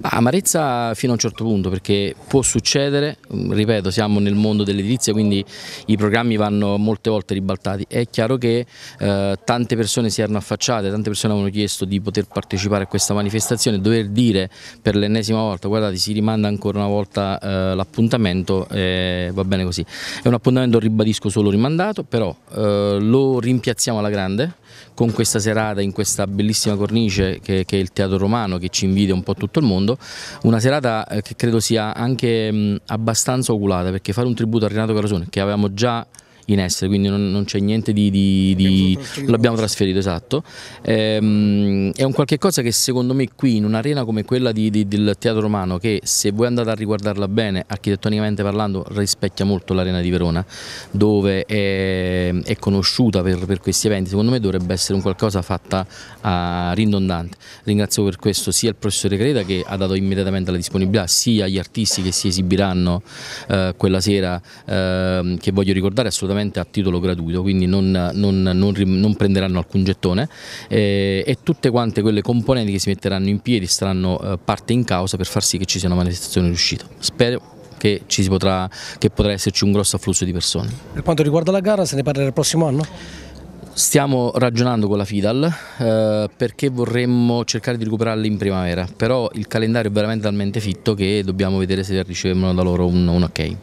Amarezza fino a un certo punto perché può succedere Mm, ripeto, siamo nel mondo dell'edilizia, quindi i programmi vanno molte volte ribaltati. È chiaro che eh, tante persone si erano affacciate, tante persone avevano chiesto di poter partecipare a questa manifestazione, dover dire per l'ennesima volta, guardate, si rimanda ancora una volta eh, l'appuntamento, eh, va bene così. È un appuntamento, ribadisco, solo rimandato, però eh, lo rimpiazziamo alla grande con questa serata in questa bellissima cornice che, che, è il Teatro Romano, che ci invide un po' tutto il mondo, una serata eh, che credo sia anche mh, mm, abbastanza abbastanza oculata perché fare un tributo a Renato Carosone che avevamo già in essere, quindi non, non c'è niente di... di, di l'abbiamo trasferito, esatto. Ehm, è un qualche cosa che secondo me qui in un'arena come quella di, del Teatro Romano, che se voi andate a riguardarla bene, architettonicamente parlando, rispecchia molto l'arena di Verona, dove è, è conosciuta per, per, questi eventi, secondo me dovrebbe essere un qualcosa fatta a, ah, ridondante. Ringrazio per questo sia il professore Creda che ha dato immediatamente la disponibilità, sia gli artisti che si esibiranno eh, quella sera, eh, che voglio ricordare assolutamente assolutamente a titolo gratuito, quindi non, non, non, non prenderanno alcun gettone eh, e tutte quante quelle componenti che si metteranno in piedi saranno eh, parte in causa per far sì che ci sia una manifestazione riuscita. Spero che, ci potrà, che potrà esserci un grosso afflusso di persone. Per quanto riguarda la gara, se ne parlerà il prossimo anno? Stiamo ragionando con la Fidal eh, perché vorremmo cercare di recuperarli in primavera, però il calendario è veramente talmente fitto che dobbiamo vedere se ricevono da loro un, un ok.